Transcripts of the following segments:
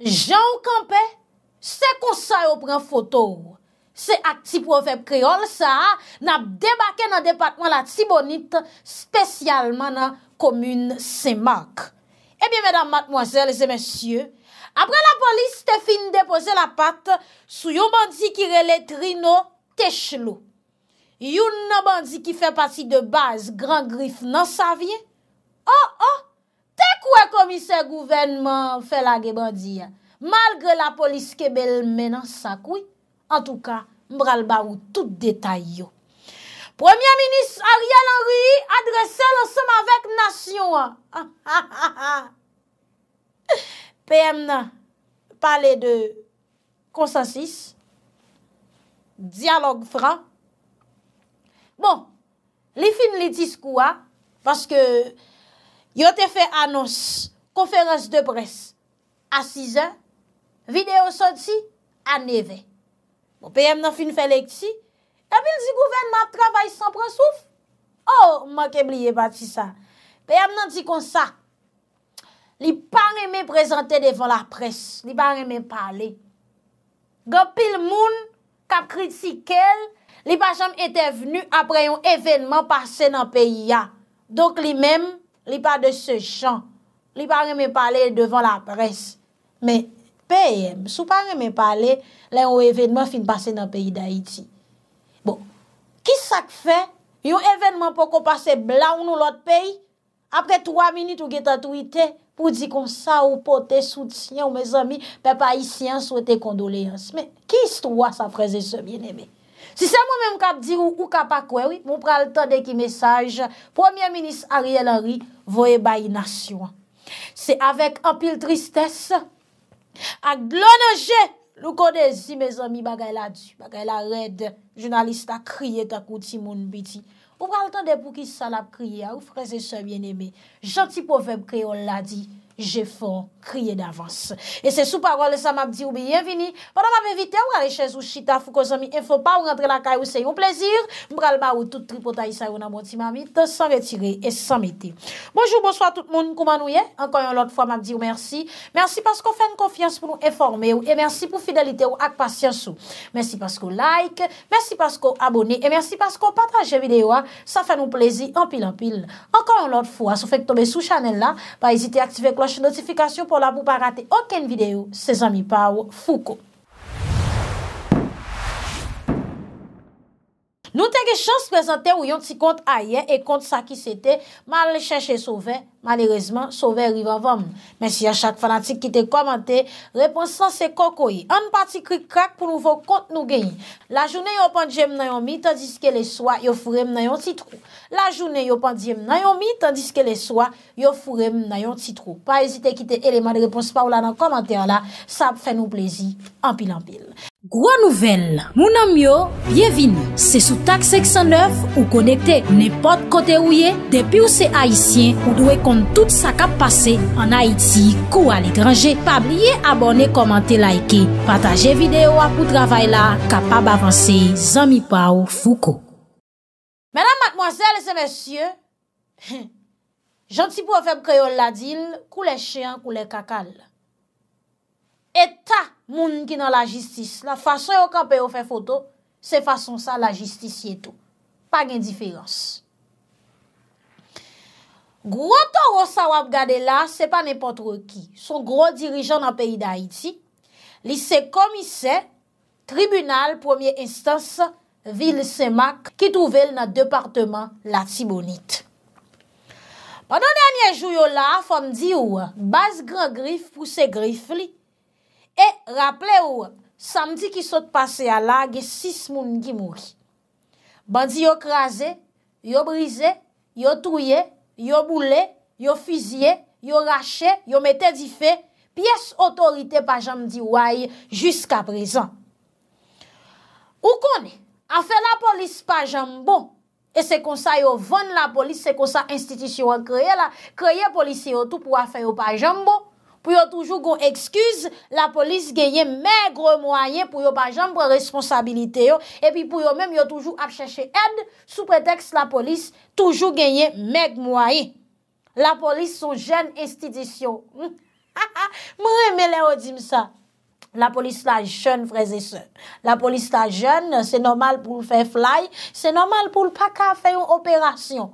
Jean Ocampè, se konsay ou pren fotou, se ak ti profèb kreol sa, nap debake nan departman la ti bonit, spesyalman nan komoun semak. Ebyen, mèdam matmoazèl, zè mèsyè, apre la polis te fin depose la pat, sou yon bandi ki relè trino, te chlou. Yon nan bandi ki fè pati de baz, gran grif nan savye, oh oh. Kouè e komise gouvernement fè la gebandi. Malgre la polis kebel menan sa kouy. En tou ka, mbral barou tout detay yo. Premier ministre Ariel Henry adrese lonsom avek nasyon. Pem nan, pale de konsensis. Dialogue franc. Bon, li fin li dis kouwa. Paske... Yo te fe annons konferans de pres a 6 an, videyo soti a 9 an. Bon, peyem nan fin fe lek ti, kapil di gouvenman trabay san prasouf? Oh, man kem liye bati sa. Peyem nan di kon sa, li pa reme prezante devan la pres, li pa reme pale. Gopil moun kap kritikel, li pa jom ete venu apre yon evenman parse nan peyi ya. Dok li mem, Li pa de se chan, li pa reme pale devan la pres. Men, peyem, sou parem me pale, la yon evenman fin pase nan peyi da iti. Bon, ki sak fe, yon evenman pou kon pase bla ou nou lot peyi, apre 3 minit ou geta tu ite, pou di kon sa ou pote soutyen ou me zami pe pa isyan sou te kondoleans. Men, ki istwa sa freze se mjen eme? Si se moun men mkade dirou ou kapa kwe, moun pral tande ki mesaj, Premier Ministre Ariel Henry voye bayi nasyon. Se avek apil tristesse, ak glonje, lukonde zi me zami bagay la di, bagay la red, jounalista kriye takouti moun biti. Moun pral tande pou ki salap kriye, ou freze se vye nebe. Janti povem kre, on la di, je fon. kriye d'avans. E se sou parol, sa map di ou biyevini, padan map evite ou garechez ou chita fou kozomi e fò pa ou rentre la kaj ou se yon plezir, mbralma ou tout tripotay sa yon amoti mami te san retire et san mete. Bonjour, bonsoir tout moun, kouman ou ye? Enkoye an lot fwa map di ou mersi. Mersi paskou fèn konfians pou nou eforme ou, e mersi pou fidelite ou ak pasyans ou. Mersi paskou like, mersi paskou aboni, e mersi paskou patraje videyo a, sa fèn ou plezi, pou la pou pa rate oken videyo se jan mi pa wou fou kou. Nou te ge chans prezante ou yon ti kont a ye e kont sa ki se te, mal le chèche sove, malérezman, sove riva vam. Men si ya chak fanatik ki te komante, reponsan se koko ye. An pati krik krak pou nou vò kont nou genye. La jounè yo pandye m nan yon mi, tandis ke leswa yo furem nan yon titrou. La jounè yo pandye m nan yon mi, tandis ke leswa yo furem nan yon titrou. Pa ezite kite eleman de repons pa ou la nan komante an la, sa ap fè nou plezi, ampil ampil. Gwa nouvel, mounan myo, byevine, se sou tak 609 ou konekte, ne pot kote ouye, depi ou se haisyen, ou dwe kont tout sa kap pase, an Haiti, kou al ekranje, pa blye abone, komante, laike, pataje videyo apou travay la, kapab avanse, zami pa ou fuko. Menan mak mwansel se mensye, janti pou wafem kreyo la dil, kou le chen, kou le kakal. Eta! Eta! moun ki nan la jistis. La fason yo kape yo fe foto, se fason sa la jistis ye tou. Pa gen diferans. Gwo toro sa wap gade la, se pa nepotro ki. Son gro dirijan nan peyi da Haiti, li se komise, tribunal, pwemye instans, vil semak, ki touvel nan departement la tibonit. Panon danyen jou yo la, fon di ou, bas gran grif pou se grif li, E raple ou, samdi ki sot pase a la, ge sis moun gi mou li. Bandi yo kraze, yo brize, yo truye, yo boule, yo fizye, yo rache, yo mette di fe, piyes otorite pajam di waye, jiska prezan. Ou konen, afe la polis pajam bon, e se konsa yo von la polis, se konsa institisyon kreye la, kreye polis yo tou pou afe yo pajam bon, Pou yo toujou goun ekskuz, la polis genye mègre mwaye pou yo pa janm pou responsabilite yo. E pi pou yo mèm yo toujou ap chèche end, sou preteks la polis toujou genye mègre mwaye. La polis sou jèn estidisyon. Ha ha, mwen mè lè o dim sa. La polis la jèn freze se. La polis la jèn, se nomal pou fè fly, se nomal pou l'paka fè yon operasyon.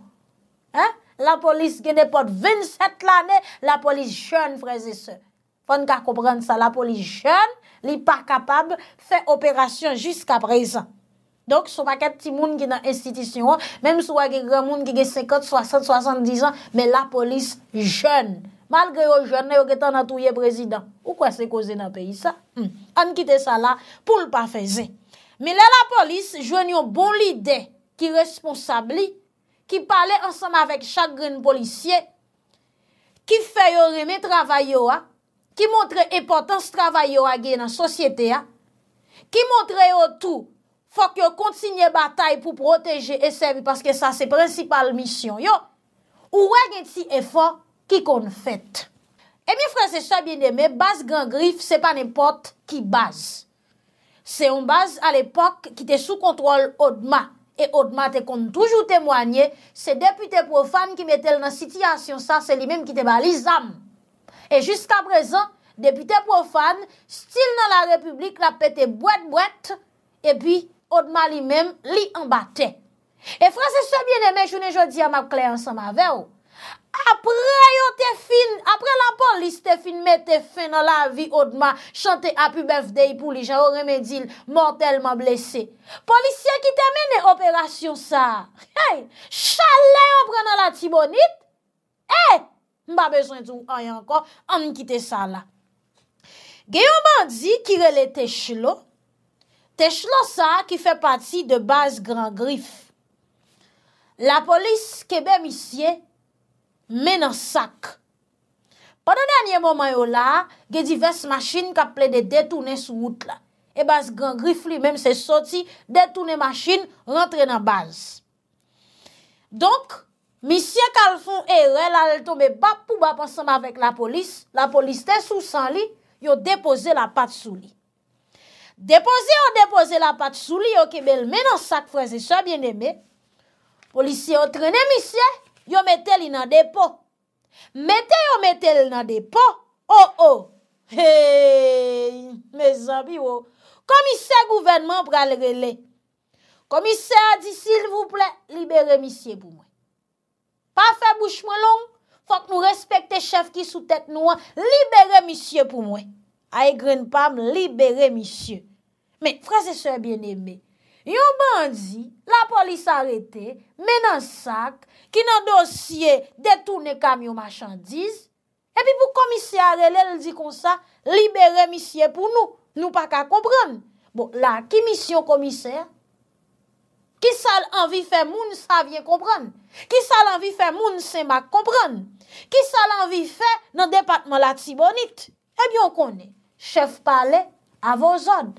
Ha ha. La polis genepot 27 l ane, la polis jen freze se. Pon ka kompren sa, la polis jen, li pa kapab, fe operasyon jiska prezan. Donk sou pa ket ti moun ki nan institisyon, menm sou pa gen moun ki gen 50, 60, 70 an, men la polis jen. Malgre yo jen, yo getan a touye prezidan. Ou kwa se koze nan peyi sa? Hmm. An kite sa la pou l pa freze. Men la polis jwen yon bolide ki responsabli ki pale ansanm avèk chakren policye, ki fè yo remè travay yo a, ki montre epotans travay yo a gen an sosyete a, ki montre yo tou, fòk yo kontsigne batay pou proteje e sèvi, paske sa se prinsipal misyon yo, ou wè gen ti e fòk ki kon fèt. E mi fransè chè bien de mè, bas grand grif se pa nempot ki bas. Se yon bas al epok ki te sou kontrol odman. E odma te kon toujou temwanye, se depute profan ki metel nan sityasyon sa, se li menm ki te balizam. E jiska prezan, depute profan, stil nan la republik la pete bwet bwet, e pi odma li menm li embate. E franse se bieneme, jounen jodi a ma kleyansan ma vew. apre yo te fin, apre la polis te fin, me te fin nan la vi odman, chante apu bevdey pou li jan ou remedil, mortalman blese. Polisye ki temene operasyon sa, chale yon pre nan la tibonit, e, mba bejwen tou, ayanko, an mkite sa la. Geyon bandi ki rele te chlo, te chlo sa ki fe pati de base gran grif. La polis ke bem isye, mè nan sak. Pad an anye moman yo la, ge divers machin ka ple de detounen sou wout la. E bas gran grif li mèm se soti, detounen machin, rentre nan baz. Donk, misye kalfon e rel al to, me bap pou bap ansama vek la polis, la polis te sou san li, yo depose la pat sou li. Depose yo depose la pat sou li, yo ke bel mè nan sak freze, soye bien eme. Polisye yo trenè misye, Yo mette li nan depo. Mette yo mette li nan depo. Ho oh, oh. ho. Hey, me zabi yo. Komise gouvenman pral rele. Komise a di, s'il vous plè, libere misye pou mwen. Pa fe bouchman long, fok nou respekte chef ki sou tèt nou an, libere misye pou mwen. Ay grenpam, libere misye. Men, frase sou e bien ebe. Yon bandi, la polis arete, menan sak, ki nan dosye detoune kamyon machandiz, epi pou komisyare lè l di kon sa, libere misye pou nou, nou pa ka kompran. Bon, la, ki misyon komisyare? Ki sal anvi fe moun sa vye kompran? Ki sal anvi fe moun se mak kompran? Ki sal anvi fe nan depatman la tibonit? Epi yon kone, chef pale, avon zon.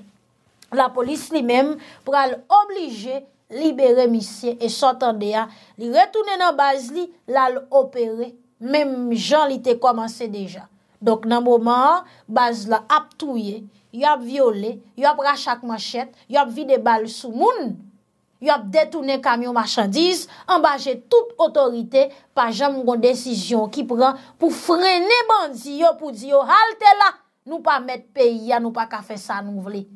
La polis li menm pou al oblije libere misye e sotande a li retoune nan baz li la al opere. Menm jan li te komanse deja. Dok nan mouman, baz la ap touye, yop viole, yop rachak manchet, yop vide bal sou moun, yop detoune kamyon machandise, ambaje tout otorite pa jan moun kon desisyon ki pran pou frene bandi yo pou di yo halte la nou pa met peyi ya nou pa kafe sa nou vle.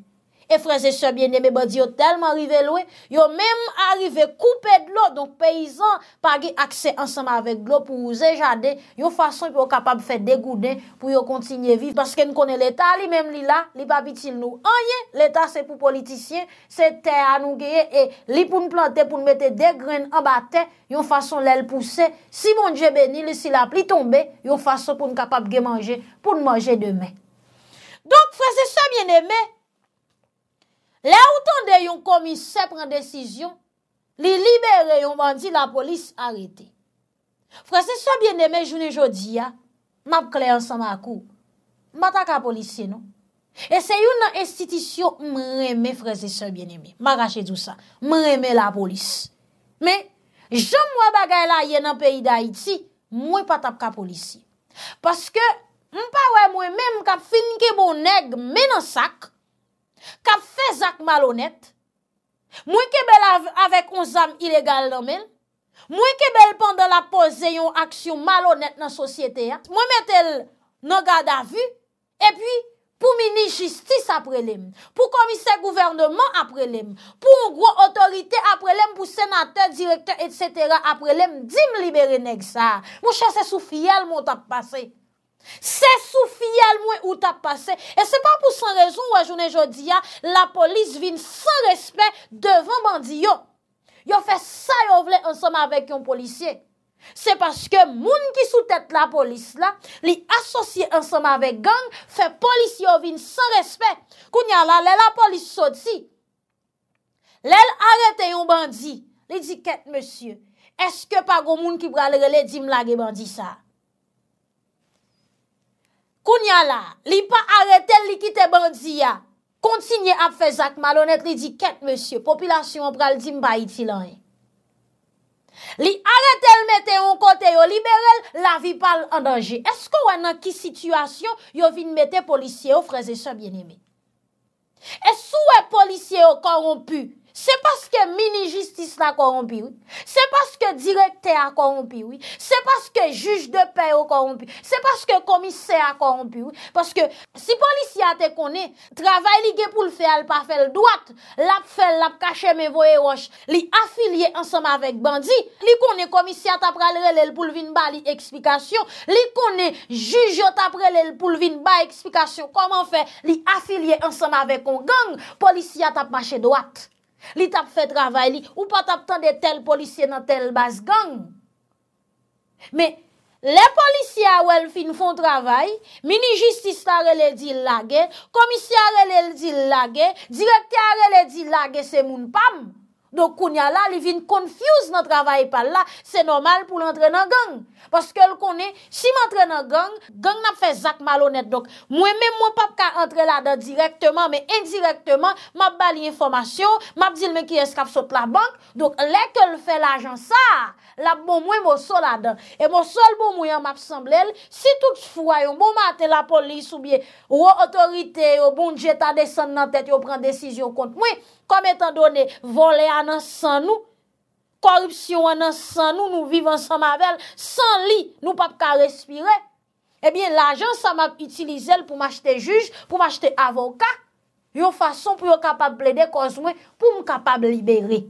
Frase Sobyenembe badi yo telman rive lwe Yo menm arrive koupe de lo Donk peyizan pa ge akse ansama Avèk glo pou mouze jade Yo fason pou yo kapab fè degouden Pou yo kontinye viv Paske nou konen l'Etat li menm li la Li papitil nou anye L'Etat se pou politisyen Se te anougeye Li pou nou plante pou nou mette de gren Abate yo fason lèl pousse Si moun jebe ni li sila pli tombe Yo fason pou nou kapab ge manje Pou nou manje demè Donk Frase Sobyenembe Le ou tonde yon komise se pren desisyon, li libere yon bandi la polis arete. Frase sobyen eme jounen jodi ya, map kle ansan ma akou, mata ka polisye nou. E se yon nan estitisyon, mre eme frase sobyen eme. Ma rache dousa, mre eme la polis. Me, jom wè bagay la ye nan peyi da iti, mwen patap ka polisye. Paske mpa wè mwen mwen mkap finke bon neg menan sakk, Kap fezak malonet, mwen kebel avek onzam ilegal nan men, mwen kebel pandan la pose yon aksyon malonet nan sosyete, mwen metel nan gada vu, epi pou mini-justis aprelem, pou komise gouvernement aprelem, pou moun gro otorite aprelem, pou senate, direkte, etc. aprelem, di m libere neg sa. Mwen chese sou fiyel moun tap pase. Se sou fiyal mwen ou tap pase E se pa pou san rezon wajounen jodi ya La polis vin san respet Devan bandi yo Yo fe sa yo vle ansam avèk yon polisye Se paske moun ki sou tèt la polis la Li asosye ansam avèk gang Fe polis yo vin san respet Koun ya la lè la polis so di Lèl arete yon bandi Li di ket monsye Eske pa go moun ki pralre lè di mla ge bandi sa Kounya la, li pa arete li kite bandiya, kontinye ap fezak malonet li di ket monsye, populasyon pral di mba iti lanen. Li arete li mette yon kote yon liberel, la vi pal an danje. Esko wè nan ki situasyon yon vin mette polisye yon freze sa bien eme? Esko wè polisye yon korompu? Se paske mini jistis la korompi ou, se paske direkte a korompi ou, se paske juj de pe ou korompi ou, se paske komise a korompi ou. Paske si polisya te kone, travay li ge pou lfe al pa fel doat, lap fel, lap kache me voye wosh, li afilye ansama vek bandi, li kone komisya tap pralrele l pou lvin ba li eksplikasyon, li kone juj yo tap pralrele l pou lvin ba eksplikasyon, koman fe li afilye ansama vek kon gang, polisya tap mache doat. Li tap fe travay li, ou pa tap tan de tel polisye nan tel bas gang. Me, le polisye a wel fin fon travay, mini jististare le di lage, komisyare le di lage, direktyare le di lage se moun pam. Do kounya la, li vin konfuse nan travay pal la, se normal pou lantre nan gang. Paske l konen, si m antre nan gang, gang nan fe zak malonet. Mwen mwen pap ka antre la dan direktman, mwen indirektman, mwen bali informasyon, mwen di l men ki eskap sot la bank. Lek l fe l ajan sa, la bon mwen mwen sol la dan. E mwen sol bon mwen mwen ap semblel, si tout fwayon, mwen bon mwen ate la polis ou biye, ou o otorite, ou bon jet a desen nan tet yo pren desisyon kont mwen, kom etan donen, volen anan san nou. Korupsyon anan san nou, nou vivan san mavel, san li, nou pape ka respire. Ebyen, la jan san mape itilize el pou m'achete juj, pou m'achete avoka. Yon fason pou yo kapap blede konzouen, pou m'kapap libere.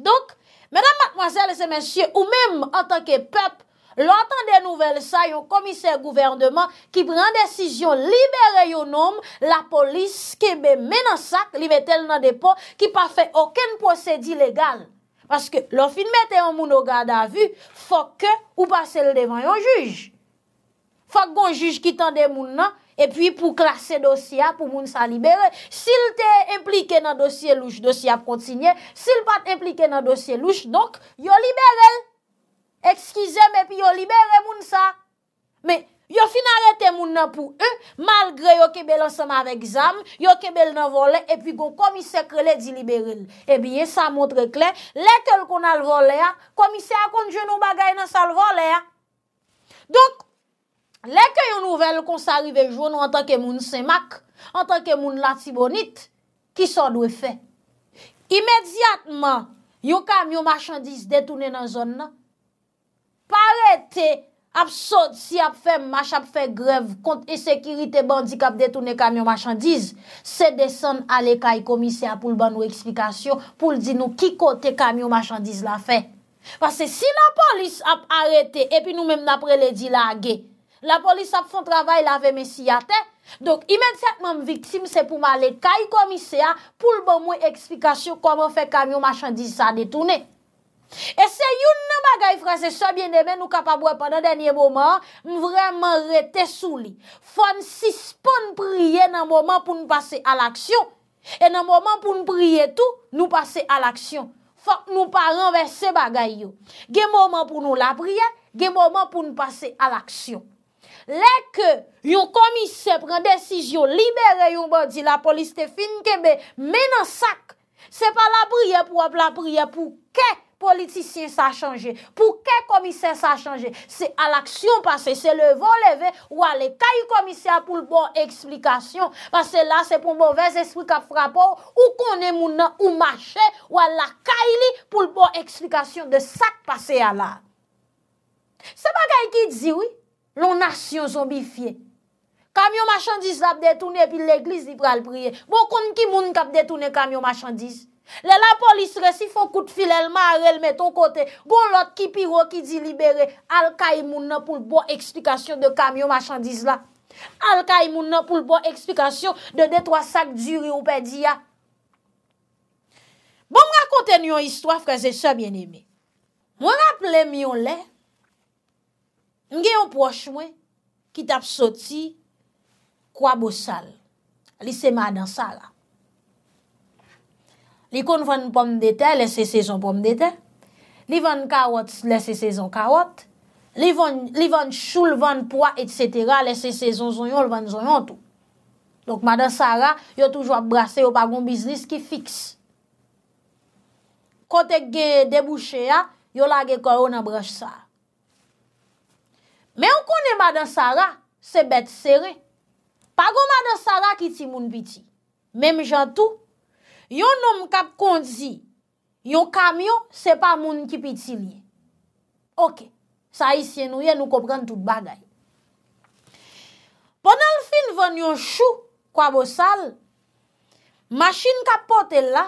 Donk, menam matmoazel se menchye, ou menm an tanke pep, lou atan de nouvel sa, yon komiser gouvernement ki bran desisyon libere yon nom, la polis kebe menansak libe tel nan depo ki pafe oken posedi legal. Paske lo fin mette yon moun o gade avu, fok ke ou pa sel devan yon juj. Fok gon juj ki tende moun nan, epi pou klas se dosya, pou moun sa libere. Sil te implike nan dosye louch, dosya protinye, sil pat implike nan dosye louch, donk, yo libere. Ekskize, me pi yo libere moun sa. Me... Yo finarete moun nan pou e, malgre yo kebel anseman vek zam, yo kebel nan vole, epi go komise krele di liberen. Ebiye, sa montre klen, lekel kon al vole ya, komise akon jenou bagay nan sal vole ya. Dok, leke yo nouvel kon sa rive joun an tanke moun semak, an tanke moun lansi bonit, ki son dwe fe. Imediatman, yo kam yo machandis detounen nan zon nan, parete yon ap sot si ap fèm mach ap fè grev kont e sekirite bandik ap detounen kamyon machandiz, se desen ale kay komise a pou l ban nou eksplikasyon pou l di nou ki kote kamyon machandiz la fè. Pase si la polis ap arete epi nou men apre le di lage, la polis ap fon travay la ve mesi ate, donk imensyatman m viksim se pou malet kay komise a pou l ban mwen eksplikasyon pou mwen fè kamyon machandiz sa detounen. E se yon nan bagay franse sobyen demen nou kapabwe pandan denye mouman, nou vreman rete souli. Fon sis pon priye nan mouman pou nou pase al aksyon. E nan mouman pou nou priye tou, nou pase al aksyon. Fon nou paran ve se bagay yo. Ge mouman pou nou la priye, ge mouman pou nou pase al aksyon. Lè ke yon komise pren desij yo, libere yon bè di la poliste fin kebe, menan sak, se pa la priye pou ap la priye pou kek. politisyen sa chanje, pou ke komisyen sa chanje, se al aksyon pase, se levon leve, wale kay komisyen pou l bon eksplikasyon pase la se pou mou vez espri kap frapo, ou konen mounan ou mache, wale la kay li pou l bon eksplikasyon de sak pase ala se pa kay ki diwi, loun asyon zombifiye, kamyon machandise la ap detounen, pi l'eklis li pral priye, bon kon ki moun kap detounen kamyon machandise Le la polis resifon kout filel ma arel meton kote Bon lot ki piro ki di libere Al ka imoun nan pou l bon eksplikasyon de kamyon machandis la Al ka imoun nan pou l bon eksplikasyon de detwa sak djuri ou pediya Bon mrakonte nyon histwa freze se mjen eme Mwen rappele myon le Nge yon poch mwen ki tap soti Kwa bo sal Li seman dan sa la Li kon ven pom dete, lese sezon pom dete. Li ven karot, lese sezon karot. Li ven choul, ven poa, etc. Lese sezon zonyon, lese zonyon tou. Donk madan Sara, yo toujwa brase yo pagon biznis ki fix. Kontek ge debouche ya, yo lage koron abrache sa. Men yo konen madan Sara, sebet sere. Pago madan Sara ki ti moun biti. Mem jan tou. Yon nom kap kondzi, yon kamyon se pa moun ki piti liye. Ok, sa isye nouye nou kopran tout bagay. Ponan l fin ven yon chou kwa bo sal, masin kap pote la,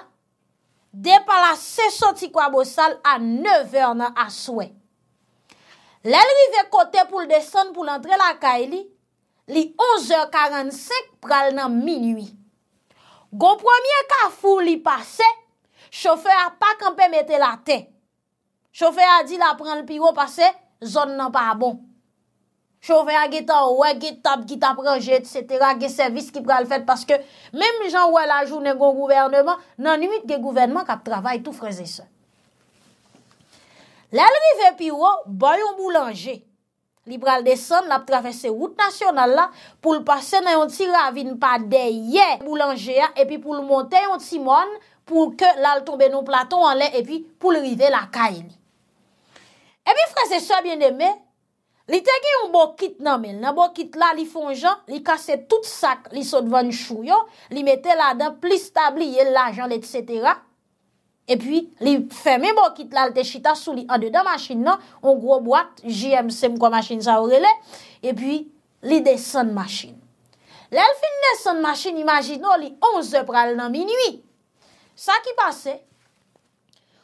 depa la se soti kwa bo sal a 9 orna aswe. Le li ve kote pou l desen pou l entre la kay li, li 11 or 45 pral nan minuyi. Gon premye ka foul li pase, chofè a pa kampe mette la ten. Chofè a di la pran li piwo pase, zon nan pa bon. Chofè a ge oh ta wè, ge tab, ge ta pran jet, ge servis ki pral fet, paske mèm jan wè la jounen gon gouvernement, nan nimit gen gouvernement kap travay tou freze se. Lè lè li fe piwo, bayon moulanje. Li pral desen la p travesse wout nasyonal la pou l'pase nan yon ti ravine pa deye boulanje ya epi pou l monten yon ti moun pou ke la l tombe nou platon an le epi pou l rive la kaye ni. Epi frase sou a bien deme, li tegi yon bokit nan men, nan bokit la li fonjan, li kase tout sak li sot van chou yo, li mette la dan pli stabliye l ajan etc., E pwi li fèmè bokit lal te chita sou non? li an de de machin nan, an gro boat JMC mkwa machin sa ore le, e pwi li de san machin. Lèl fin de san machin, imajin nou li 11 pral nan minui. Sa ki pase,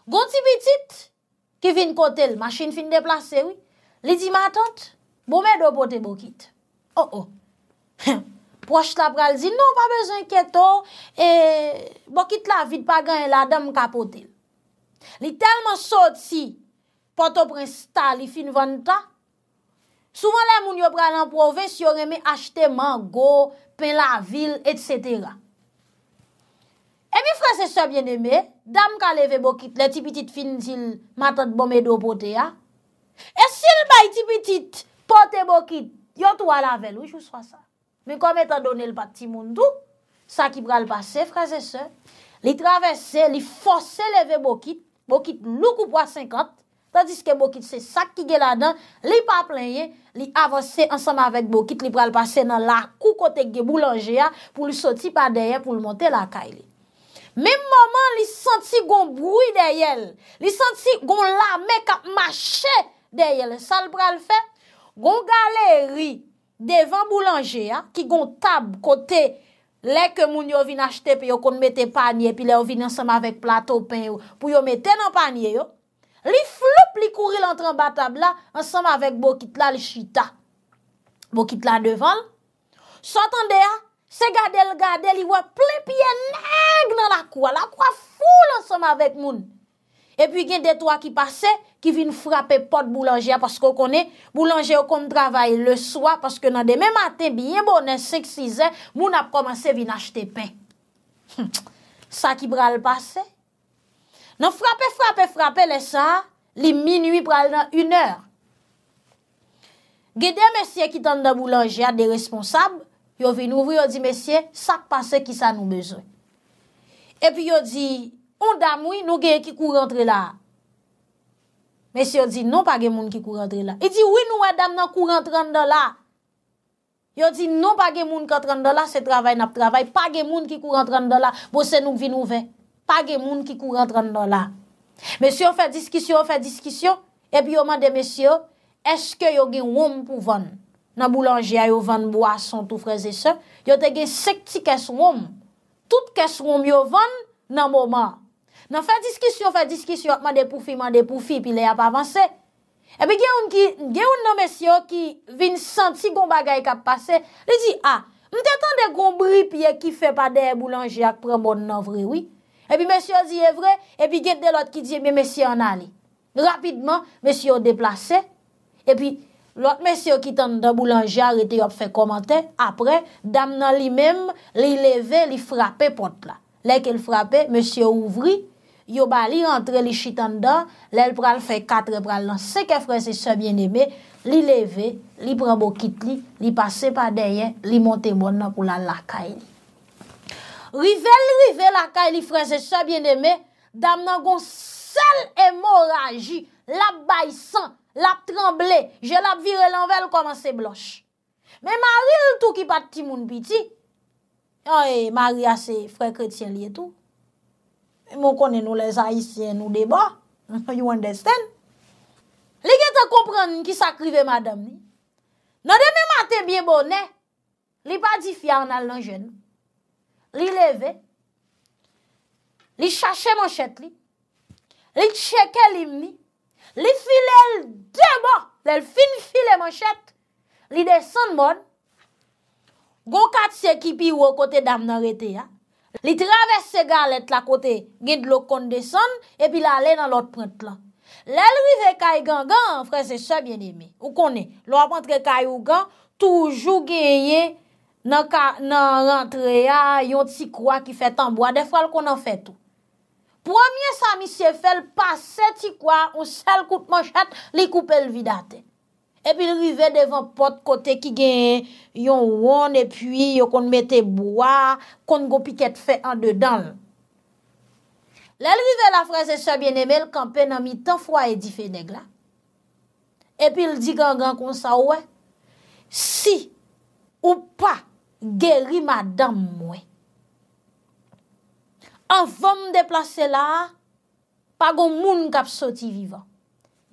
gonti pitit ki vin kote l machin fin deplase, li di matant, bo mè do pote bokit. Oh oh, hèm. Boche la pral zin nou pa bezon keto e bokit la vid pa gan la dam ka potel. Li telman sot si potoprensta li fin vanta Souvan la moun yo pral anprove si yo reme achete mango, pen la vil, et setera. E mi frese se bieneme dam ka leve bokit le tipitit fin zin matat bomedo poteya e sil bay tipitit potet bokit, yon tou ala vel ouj ou swasa. Men kom etan donen l pati moun dou, sa ki pral pase, fraze se, li travesse, li fose leve bokit, bokit loukou po a 50, tadis ke bokit se sa ki ge la dan, li pa plenye, li avanse ansama vek bokit, li pral pase nan la kou kote ge boulangea, pou li soti pa deyen, pou li monte la kaile. Men moman li santi gon broui deyel, li santi gon la meka mache deyel, sa l pral fe, gon galeri, Devan boulanger ki gon tab kote le ke moun yo vin achete pe yo kon mette panye pi le yo vin ansama vek plato pen yo pou yo mette nan panye yo, li floup li kouri lantran batab la ansama vek bokit la li chita. Bokit la devan. S'atande ya, se gade l gade li wap ple piye neg nan la kwa. La kwa foul ansama vek moun. epi gen detwa ki pase, ki vin frape pot boulanjea, paske ou konen, boulanjea ou konen travaye le swa, paske nan deme maten, biyen bonen, sek, sizen, moun ap komanse vin achete pen. Sa ki pral pase? Nan frape, frape, frape, lesa, li minu, pral nan un er. Gede mesye ki tan da boulanjea, de responsab, yo vin ouvri, yo di mesye, sa pase ki sa nou bezon. Epi yo di, gen, Onda mwi nou genye ki kou rentre la. Mesyo di nou pa gen moun ki kou rentre la. E di wè nou e dam nan kou rentre an do la. Yo di nou pa gen moun ki rentre an do la se travay nap travay. Pa gen moun ki kou rentre an do la. Bo se nou vi nou ven. Pa gen moun ki kou rentre an do la. Mesyo fè diskisyon, fè diskisyon. E bi yo mwade mesyo, eske yo gen woun pou ven? Nan boulanje a yo ven boas an tou freze se. Yo te gen sekti kes woun. Tout kes woun yo ven nan mwoma. nan fè diskisyon, fè diskisyon, man de poufi, man de poufi, pi le ap avanse. E pi genoun nan mesyo ki vin santi goun bagay kap pase, li di, a, ah, nou te tan de goun bri pi ye ki fè pa de boulanje ak pren bon nan vriwi. E pi mesyo di ye vre, e pi genoun de lot ki di, me mesyo nan li. Rapidman, mesyo deplase, e pi lot mesyo ki tan de boulanje a rete yop fè komante, apre, dam nan li mem, li leve, li frape potla. Lè ke l frape, mesyo ouvri, yo ba li rentre li chitan dan, lèl pral fè katre pral nan, seke fwese sebyen eme, li leve, li pran bo kit li, li pase pa deyen, li monte bon nan pou lan lakay li. Rive, rive lakay li fwese sebyen eme, dam nan gon sel emoraji, la bay san, la tremble, jel ap vire lanvel koman se bloch. Me mari loutou ki pat timoun piti, oye, mari ase fwese kretien li etou, Mou konen nou le sa isye nou deba. You understand? Li gen te kompren ki sakrive madam. Nade mi mate bie bonen. Li pa di fya an al nan jeni. Li leve. Li chache man chet li. Li cheke li mi. Li file deba. Li fin file man chet. Li de san bon. Gokat se kipi ou kote dam nan rete ya. Li travesse galet la kote, gid lo konde son, epi la le nan lot print lan. Le lrive kay gang gang, frese se bien eme, ou konen, lo apantre kay ou gang, toujou genye nan rentre ya yon tsi kwa ki fet anboa, defal konan fet ou. Premier sa misye fel pase tsi kwa ou sel kout manchet li koupe lvi date. Epil rive devan pot kote ki gen yon won epi yon kon mette bwa kon go piket fe an dedan. Lè rive la fra se se bien emel kan pen an mi tan fwa edi fe neg la. Epil di gang gang kon sa we. Si ou pa geri madame mwe. An vom deplase la pa gon moun kap soti viva.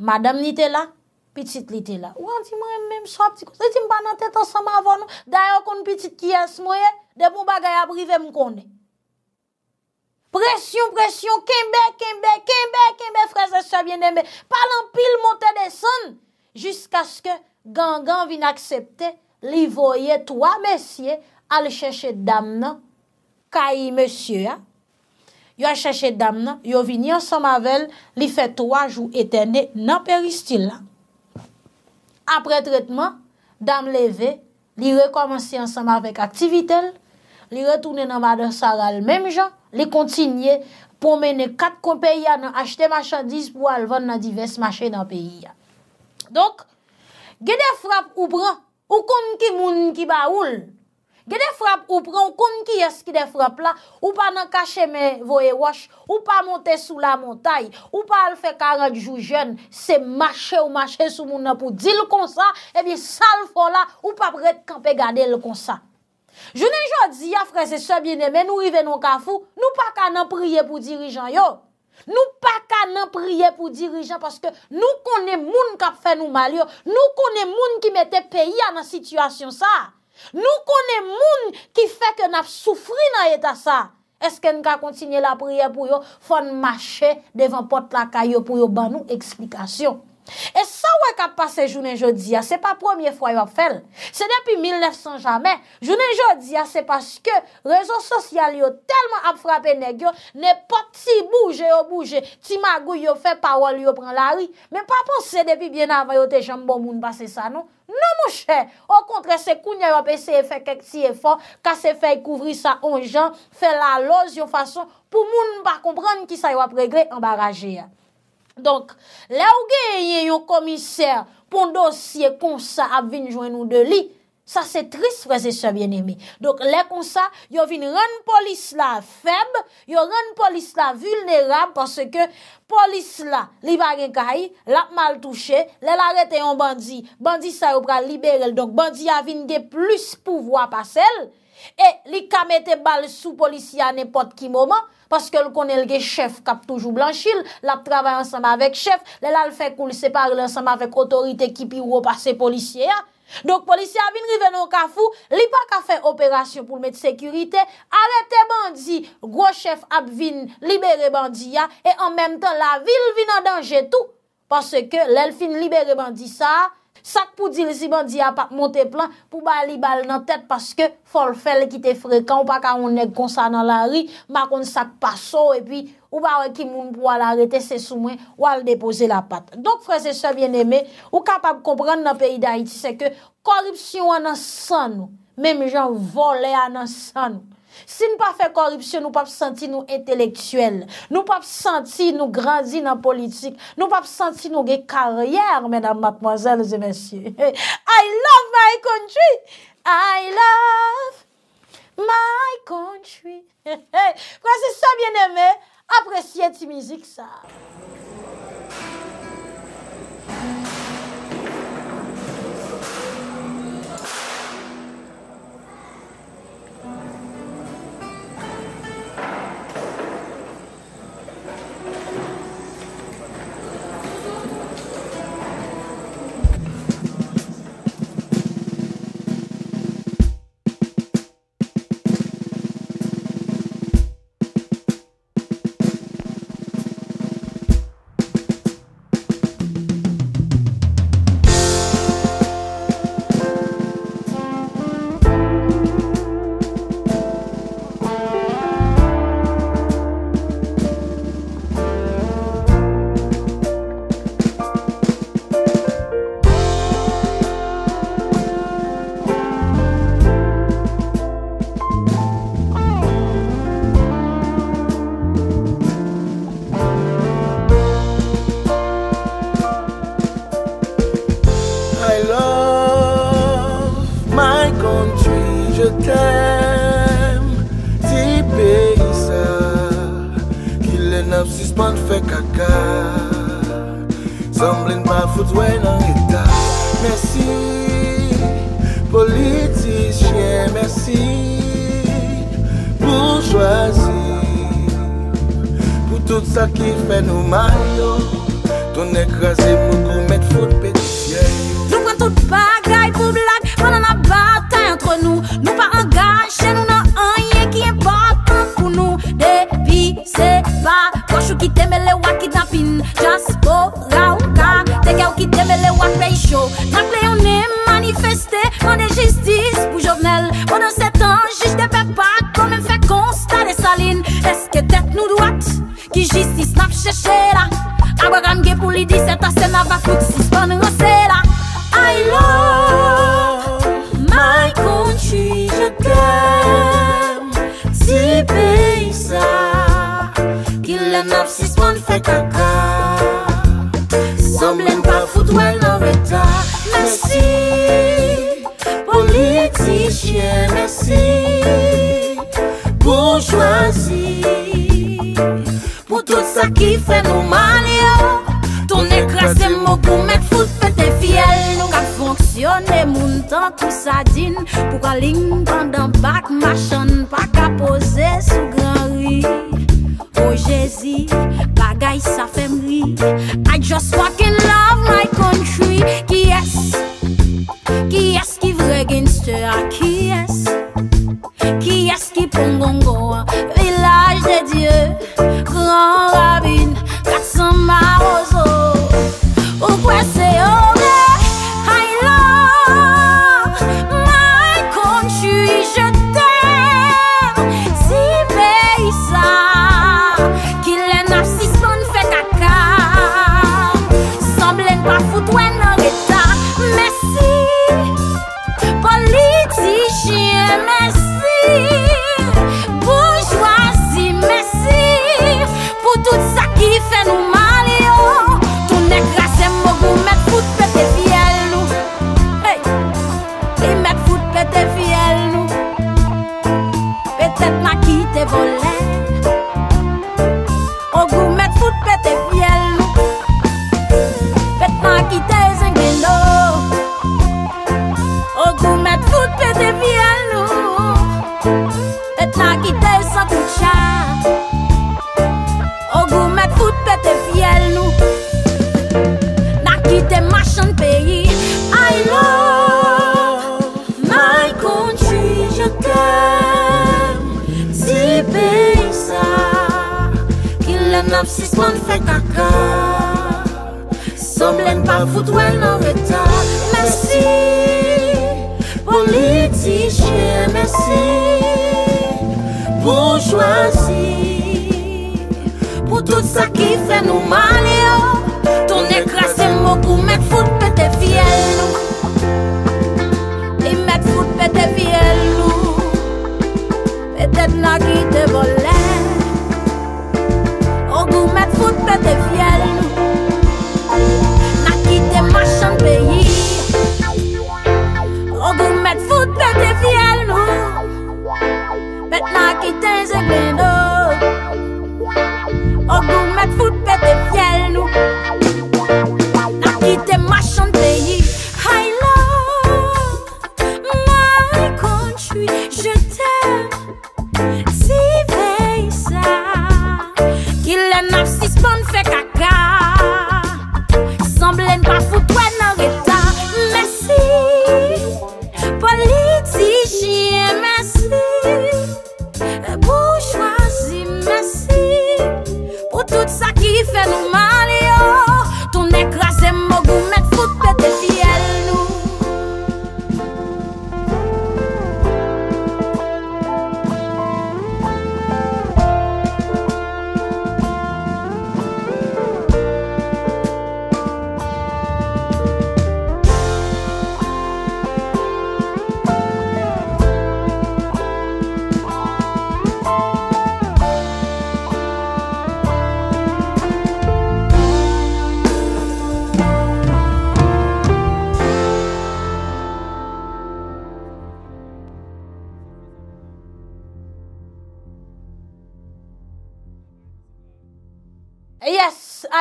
Madame nite la. pitit liti la. Ou an ti mwen mè mè mchap ti kou. Se ti m banan tèt an sa ma avon, dayan kon pitit kias mwen, debou bagay abrive m konen. Presyon, presyon, kenbe, kenbe, kenbe, fredze sa vyenembe. Palan pil motè de son, jiskas ke gangan vin aksepte li voye to a mesye al chèche dam nan kayi mesye a. Yo a chèche dam nan, yo vini an sa ma vel, li fet to a jou etene nan peristil la. apre tretman, dam leve, li rekomansi ansama vek aktivitel, li retoune nan badan saral mem jan, li kontinye pou mene kat kompeya nan achte machadis pou alvan nan divers mache nan peyi ya. Donk, gede frap ou bran, ou kon ki moun ki baoul, Gede frap ou pran koun ki eski de frap la, ou pa nan kache men voye wosh, ou pa monte sou la montay, ou pa al fe 40 jou jen, se mache ou mache sou moun nan pou di l kon sa, ebi sal fon la, ou pa bret kanpe gade l kon sa. Jounen jò di ya frese se bine men, nou ive nou kafou, nou pa ka nan priye pou dirijan yo. Nou pa ka nan priye pou dirijan, paske nou konen moun kap fe nou mal yo, nou konen moun ki mette peyi an nan situasyon sa. Nou konen moun ki feke nap soufri nan yeta sa. Eske n ka kontinye la priye pou yo fon mache devan pot la kayo pou yo banou eksplikasyon. E sa wè kap pase jounen jodia, se pa promye fwa yo ap fel. Se depi 1900 jamè, jounen jodia se paske rezon sosyal yo telman ap frape negyo, ne pot ti bouje yo bouje, ti magou yo fe pa wòl yo pran la ri. Men pa pon se depi bien avayote jambon moun base sa nou. Non monshe, o kontre se kounye yo ap ese e fe kek si e fon, ka se fe kouvri sa on jan, fe la loz yon fason pou moun ba kompran ki sa yo ap regre ambaraje ya. Donk, la ouge ye yon komiser pon dosye kon sa ap vin jwen nou de li, Sa se tris prese se bien emi. Donk le kon sa, yo vin ren polis la feb, yo ren polis la vulnerab parce ke polis la li bagen kahi, la mal touche, le la rete yon bandi, bandi sa yo pral liberel, donk bandi a vin de plus pouvoi pasel, e li kamete bal sou polis ya nepot ki mouman, parce ke l konel ge chef kap toujou blanchil, la travay ansama vek chef, le la l fek ou l separe l ansama vek otorite ki pi ou repase polisye ya, Donk polisi avin riven ou kafou, li pa ka fe operasyon pou mèd sekurite, arete bandi, grochef ap vin libere bandiya, e an mèm tan la vil vin an danje tou, pase ke lèl fin libere bandi sa. Sak pou dirisi ban di apat monte plan pou ba li bal nan tet paske fol fel ki te frekan ou pa ka on ek konsa nan la ri ma kon sak pa so e pi ou ba wè ki moun pou wale arete se sou mwen wale depose la pat. Donk fwese se vyen eme, ou kapap kompran nan peyi da iti se ke koripsyon anan san nou, mèm jan vole anan san nou. Si nou pa fè korupsyon, nou pa fè senti nou entelektuel. Nou pa fè senti nou gradi nan politik. Nou pa fè senti nou gè karyèr, mèdame, matmoazèl, zè mèsyè. I love my country! I love my country! Prasè sa, bienèmè, apresye ti mizik sa. Kaka Semble n'pa foud wè nan retak Mersi Politi chie Mersi Bonjwazi Pou tout sa ki fè nou man yo Ton ekrasè mou kou mè foud fè te fiel Nou kak fonksyonè moun tan tout sa din Pou kalin kandan bak ma chan Pak apose sou gran ri O Jezi O Jezi sa I just fucking love my country Ki es Ki es ki vre genste a Ki es Ki es ki Si s'mon fè kaka Sòm lè n'pap fout wè nan vè ta Mersi Pou litiji Mersi Pou jwansi Pou tout sa ki fè nou mani yo Ton ekrasi mou kou mè fout pè te fiel nou Mè fout pè te fiel nou Pè det nan ki te bole punta de fiel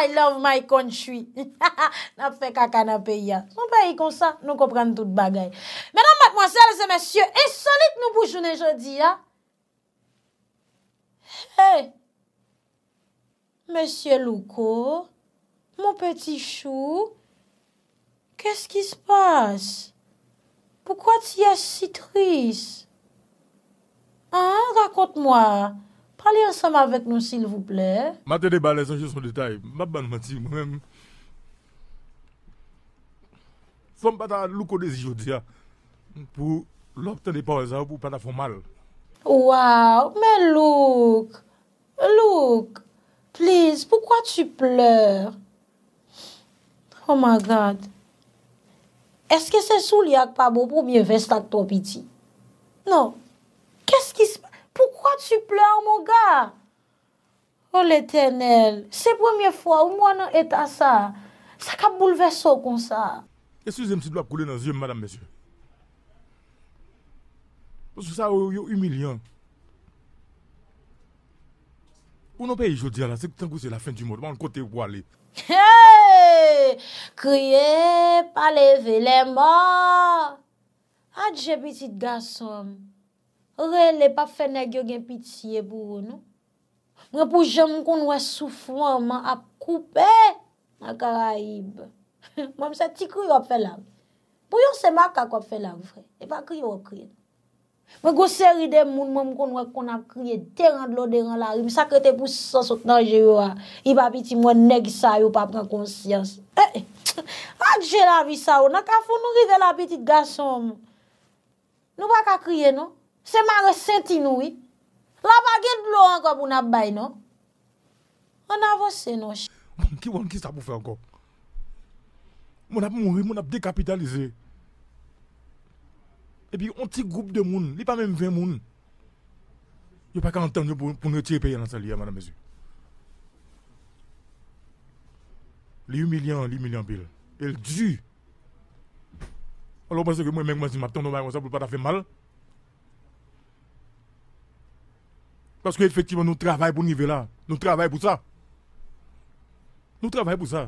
I love my country. Na fe kaka na pe ya. Son pe yi konsa, nou kompren tout bagay. Menan mat mwansel se mesye, e sonit nou boujoun e jodi ya. Hey! Mesye louko, mou peti chou, kes ki se passe? Poukwa ti ya si tris? Ha? Rakot mwa? Palli ansam avèk nou s'il vous plè. Matè de balè san jous mou detay. Mab ban mati mwen. Fom pata lou kode zi joutia. Pou lopte de paweza ou pou pata fomal. Ouaw, men louk. Louk. Please, poukwa tu pleur? Oh my God. Eske se sou li ak pa bo pou mye vestak ton piti? Non. Kè skis pa? Poukwa tu ple an mou ga? O oh, l'Eternel, se premye fwa ou mou an non, an et a sa, sa ka bouleve so kon sa. E su ze msi dwa koule nan zye, madame, monsi? O su sa ou oh, yo yon yon yon yon. O nou pe yon jodi an la, se koutan kou se la fen di mou, man kote yon kou ale. Hey! Kriye, pale veleman! Adje biti dasom. Rè lè pa fè nè gyo gen pitiye pou ou nou. Mwen pou jè mwen kon wè soufwan man ap koupè. Mwen ka raib. Mwen mwen se ti kri wè fè lam. Pou yon se maka kwa fè lam vre. E pa kri wè kri. Mwen gò seri de moun mwen mwen kon wè kon ap kri. E teran de lò, teran la ri. Mwen sakre te pou sasot nan jè yo a. I pa piti mwen nè gisa yo pa pran konsyans. E, e, ak jè la vi sa ou. Nè ka foun nou rive la piti gasom. Nou pa ka kriye nou. Se ma re senti noui. La pa get blo anka pou na bay nou. An avose nou shi. Ki wan ki sa pou fè anka? Mou na pou mouni, mou na pou dekapitalize. E pi yon ti goup de moun, li pa men vè moun. Yo pa kan ten yo pou nou tiri peye nan sa liya, manan mesu. Li yon milyon, li yon milyon bil. El di. An lo mwen se ki mwen men mwen si maten nou mwen yon sa pou pa ta fè mal. Paske efektiman nou travay pou nive la. Nou travay pou sa. Nou travay pou sa.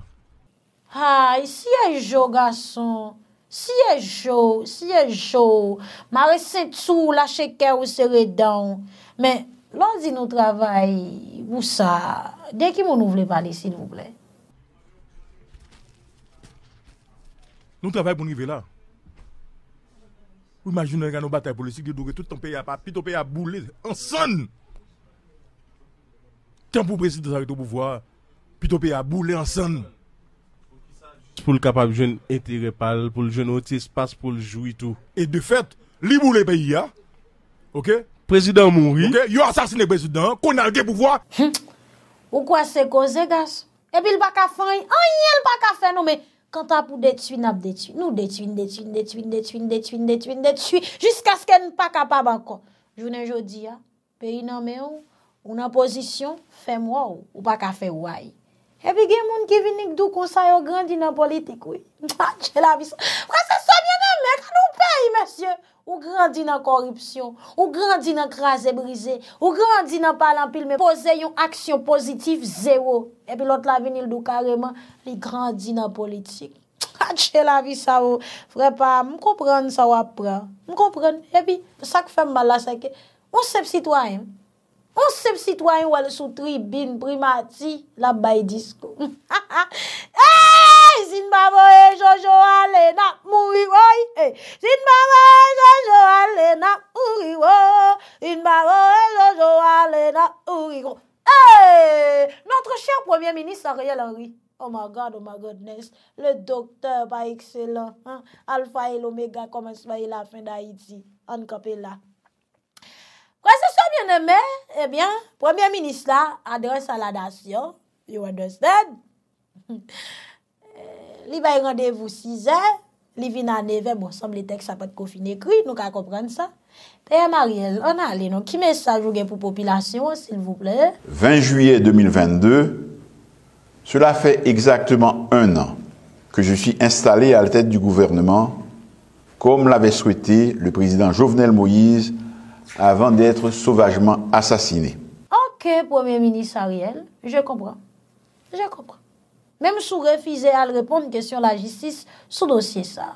Hay, siye jo, gason. Siye jo, siye jo. Mare se tsu, lache kè ou se redan. Men, lan zi nou travay pou sa. Den ki moun nou vle vali, si nou vle. Nou travay pou nive la. Ou imajin nan yon batay pou lè, si gil dougè toutan pe ya papi, tope ya bou lè, ansan! Tempou preside zare tou pouvwa, pito pe a boule ansan. Pou l kapab jen etire pal, pou l jen oti espas pou l jou itou. E de fet, li boule pe yia, ok, presidant mounri, yo asasine presidant, konal de pouvwa. Ou kwa se ko zegas, e bil baka fany, anye l baka fany, nou me, kanta pou detwi, nap detwi, nou detwi, detwi, detwi, detwi, detwi, detwi, detwi, jusqu'a sken pa kapab ankon. Jounen jodi ya, pe yi nanme ou, Ou nan pozisyon, fe mwa ou, ou pa ka fe woy. Epi gen moun ki vinik dou konsay ou grandinan politik ou. A dje la vi sa ou. Pwa se sa bien nan mèk, an nou paye mèsyè. Ou grandinan korupsyon, ou grandinan krasè brise, ou grandinan palan pilme, pose yon aksyon pozitif zèwo. Epi ah, lot la vinil dou oh. kareman li grandinan politik. A dje la vi sa ou. Fwè pa, m konprenn sa ou ap pra. M konprenn. Epi, sa k fèm mal la seke, m sep sitwayen. Osep sitwa yon wale sou tri bin primati la baye disko. Hey! Zinbabo e Jojo alena mou i woy! Hey! Zinbabo e Jojo alena mou i woy! Hey! Zinbabo e Jojo alena mou i woy! Hey! Notre cher premier ministre Ariel Henry. Oh my God, oh my Godness. Le docteur pas excellent. Alpha et l'Omega commence par la fin d'Haïti. Un capela. Kwa se som yon eme, ebyen, premier minist la, adres ala dasyon, you understand, eh, li bay randevou 6 an, li vin aneve, bon, som li tek sa pat kofine kri, nou ka komprende sa. Peyè Marielle, an ale, nou, ki mesaj ou gen pou popilasyon, s'il vous plè. 20 juye 2022, cela fè exactement un an ke je si installé al tèt du gouvernement, kom l'ave souète le prezident Jovenel Moïse avant d'être sauvagement assassiné. Ok, Premier ministre Ariel, je comprends. Je comprends. Même sous refusez à répondre question la justice sous dossier ça.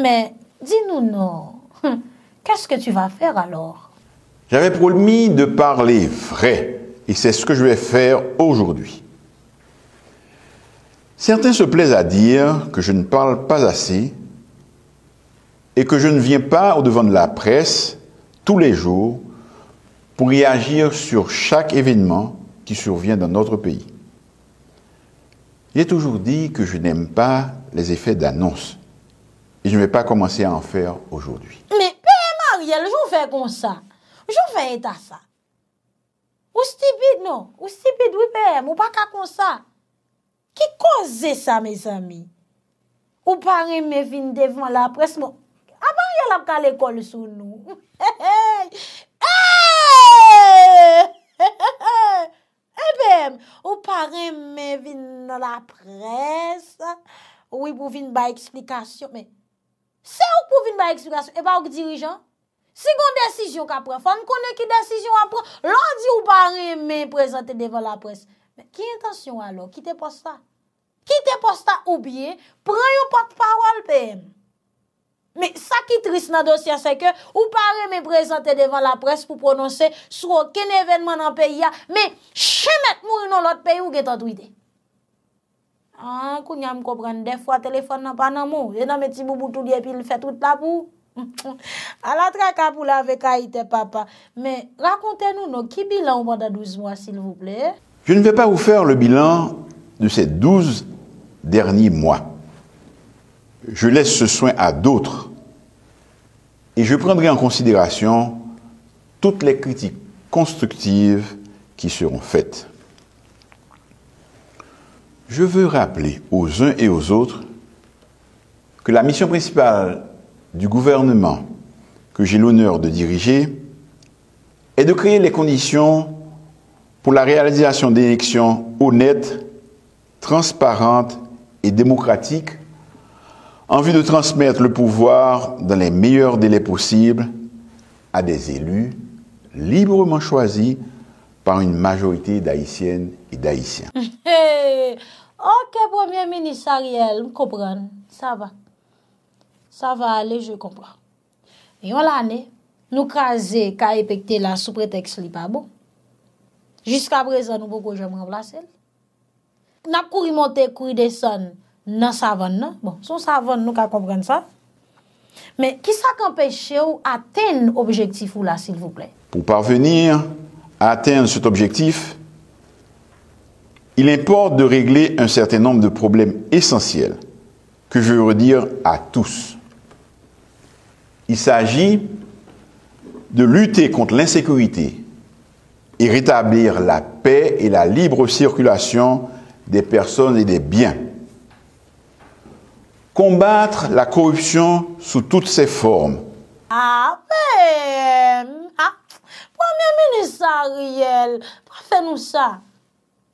Mais dis-nous non. Hum, qu'est-ce que tu vas faire alors J'avais promis de parler vrai et c'est ce que je vais faire aujourd'hui. Certains se plaisent à dire que je ne parle pas assez et que je ne viens pas au devant de la presse tous les jours pour réagir sur chaque événement qui survient dans notre pays. J'ai toujours dit que je n'aime pas les effets d'annonce et je ne vais pas commencer à en faire aujourd'hui. Mais Père Mariel, je fais comme ça. Je fais état ça. Ou stupide, non? Ou stupide, oui, Père, ou pas comme ça. Qui cause ça, mes amis? Ou pas mes venir devant la presse? Avant, il y a l'école sur nous. E bèm, ou parèm mè vin nan la pres, ou i pou vin ba eksplikasyon, se ou pou vin ba eksplikasyon, e ba ou dirijan, sigon desisyon ka pre, fèn konè ki desisyon a pre, lò di ou parèm mè prezante devan la pres, ki intasyon alò, ki te posta? Ki te posta ou bie, pran yon pot farol bèm, Ah, me sakitris nan dosya seke, ou pare me prezante devan la pres pou prononse sou ken evenman nan peyi ya, me chemet mou yon lot peyi ou geta dwi de. An, kou nya m kopren, defwa telefon nan pan nan mou, gen nan meti mou moutou liye pi l fè tout la mou. A la tra kapou la veka ite papa, me rakonte nou nou ki bilan ou ban da 12 mou asil vous plè. Je ne vais pas vous faire le bilan de ces 12 derniers mois. je laisse ce soin à d'autres et je prendrai en considération toutes les critiques constructives qui seront faites. Je veux rappeler aux uns et aux autres que la mission principale du gouvernement que j'ai l'honneur de diriger est de créer les conditions pour la réalisation d'élections honnêtes, transparentes et démocratiques Envie de transmettre le pouvoir dans les meilleurs délais possibles à des élus librement choisis par une majorité d'Haïtiennes et d'Haïtiens. ok, Premier ministre Ariel, je comprends. Ça va. Ça va aller, je comprends. Et on l'année, nous craser qu'à respecter la sous prétexte li pas bon. Jusqu'à présent, nous pouvons pas remplacer. N'a couru monter, couru descendre nan savon non Bon, son savon nous ça. Mais qui empêche ou atteint ou là s'il vous plaît Pour parvenir à atteindre cet objectif, il importe de régler un certain nombre de problèmes essentiels que je veux redire à tous. Il s'agit de lutter contre l'insécurité et rétablir la paix et la libre circulation des personnes et des biens. kombatre la korupsyon sou tout se form. A, pe, a, pou a mè menè sa riyèl, pa fè nou sa.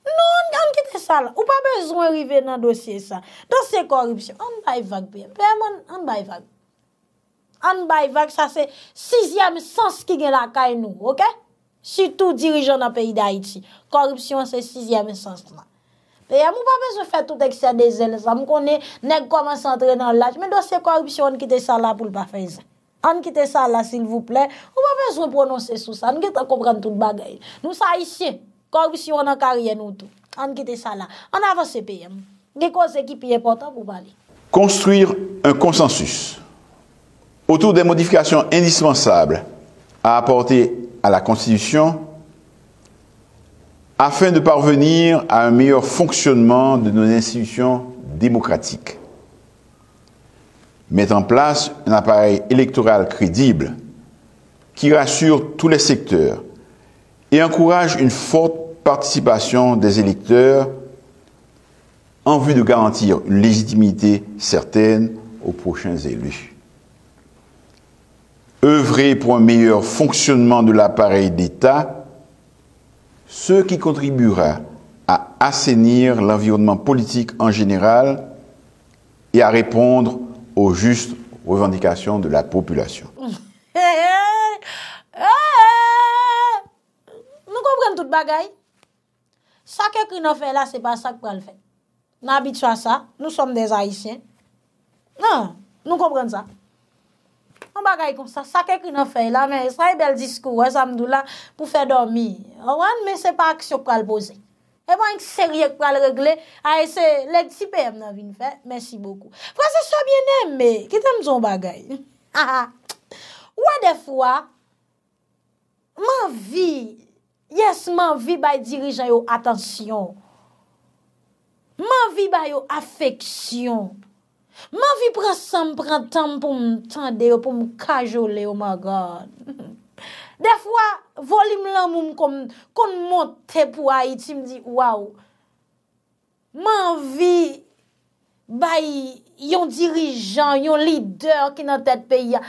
Nou, an kite sa la, ou pa bezwen rive nan dosye sa. Dans se korupsyon, an bay vag pe, pe mè an bay vag. An bay vag, sa se sizyame sans ki gen la kay nou, ok? Su tou dirijon nan peyi da Haiti, korupsyon se sizyame sans ki gen la. Pèyèm, e, ou pa pè se fè tout ek sè de zèl zèm, konè, nèk koman s'entrè nan lach, mè dò se korpsyon an kite sa la pou l'pa fè zèm. An kite sa la, s'il vous plè, ou pa pè se reprononsè sou sa, an kite an kompran tout bagay. Nou sa isye, korpsyon an ka rè nou tou. An kite sa la, an avansè pèyèm. Gè kon zè ki piye potan pou palè. Konstruir un konsensus outou de modifikasyon indismensable a aportè a la konstitusyon afin de parvenir à un meilleur fonctionnement de nos institutions démocratiques. Mettre en place un appareil électoral crédible qui rassure tous les secteurs et encourage une forte participation des électeurs en vue de garantir une légitimité certaine aux prochains élus. Œuvrer pour un meilleur fonctionnement de l'appareil d'État ce qui contribuera à assainir l'environnement politique en général et à répondre aux justes revendications de la population. Eh, eh, eh, nous comprenons tout le bagage. Ce que là, ce n'est pas ça ça nous fait. Nous Nous à ça, nous sommes des haïtiens. Non, nous comprenons ça. An bagay kon sa, sa kek yon an fey la, men, sa yon bel diskou, an samdou la, pou fey dormi. Wan, men, se pa aksyon kwa al boze. Eman yon serye kwa al regle, a ese, le dipe yon nan vin fey, men, si boku. Pwa se sobyenem, men, kitem zon bagay. Ou an defwa, man vi, yes, man vi bay dirijan yon atansyon. Man vi bay yon afeksyon. Man vi prasan pran tan pou m tande, pou m kajole, oh my God. De fwa, volim lan moum kon mote pou ay, ti m di, wow. Man vi bay yon dirijan, yon lider ki nan tet pe ya,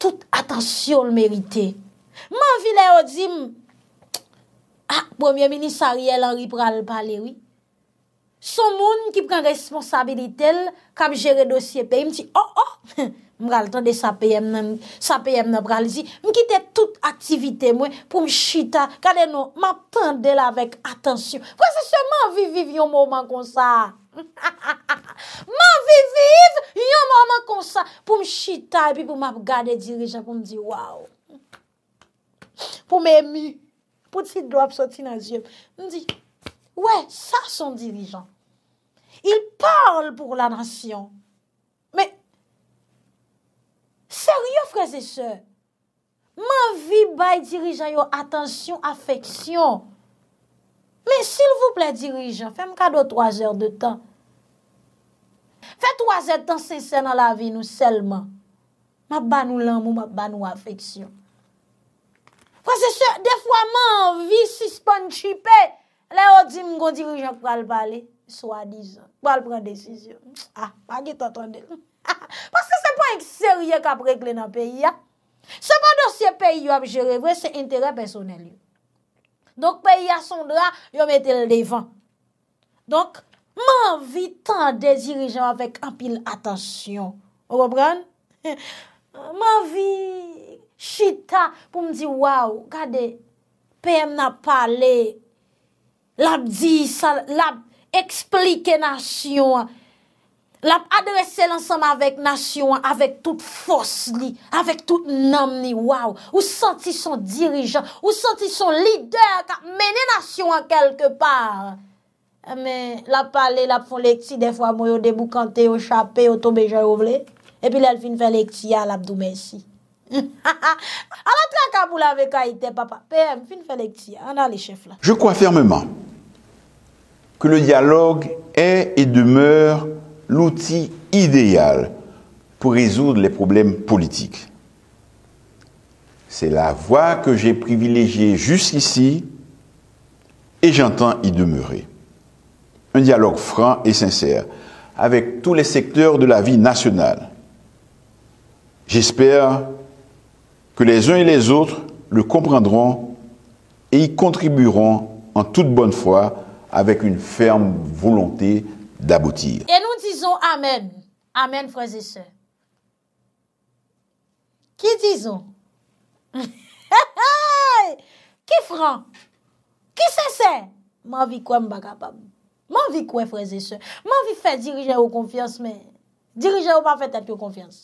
tout atasyon l merite. Man vi le o di, a, ah, pwemye minisariye l anri pran l pale, oui. Son moun ki pren responsabilitel kab jere dosye pe, im ti, oh, oh, m kal ton de sa peyem nan, sa peyem nan, m kal si, m kite tout aktivite mwen, pou m chita, kade nou, ma pendel avèk, atensyon. Kwa se seman viviv yon moman konsa? Man viviv yon moman konsa, pou m chita, epi pou m ap gade dirijan, pou m di, wow. Pou m emi, pou ti drop soti nan zyon, m di, wè, sa son dirijan. Il parle pour la nation. Mais, seriou frézé se, man vi bay dirijan yo atensyon, afeksyon. Mais, s'il vous plaît dirijan, fèm kado 3 èr de tan. Fè 3 èr de tan sè sè nan la vi nou selman. Mab banou l'an mou, mab banou afeksyon. Frézé se, defwa man vi s'isponjipè, lè o di mgon dirijan pral balè. swa dizan. Bo al pren desisyon. Ah, A, bagi t'atande. Pase se pon ek serye kap rekle nan peyi ya. Se pon dosye peyi yo ap jerevwe, se entere personel yo. Donk peyi ya son dra, yo mette le devan. Donk, man vi tan de dirijan avèk apil atasyon. Obo bran? Man vi chita pou mdi waw, kade pey mna pale labdi salab Eksplike nasyon an. Lap adrese lansanman avèk nasyon an, avèk tout fos li, avèk tout nam li, waw. Ou santi son dirijan, ou santi son lider, mène nasyon an kelke par. Eh, mè, lap pale, lap fon lek si, defwa mou yo debou kante, yo chapè, yo tombe jay ou vle, epi lèl fin fè lek si ya, lap dou mè si. A la plan ka mou lave kwa itè, papa. Pè, fin fè lek si ya, anan le chef la. Je kwa fermeman, que le dialogue est et demeure l'outil idéal pour résoudre les problèmes politiques. C'est la voie que j'ai privilégiée jusqu'ici et j'entends y demeurer. Un dialogue franc et sincère avec tous les secteurs de la vie nationale. J'espère que les uns et les autres le comprendront et y contribueront en toute bonne foi avèk yon ferm volontè d'aboutir. E nou dizon amen, amen freze se. Ki dizon? Ki fran? Ki se se? Man vi kwen mbakapam? Man vi kwen freze se? Man vi fè dirije ou konfians men? Dirije ou pa fè tèp yo konfians?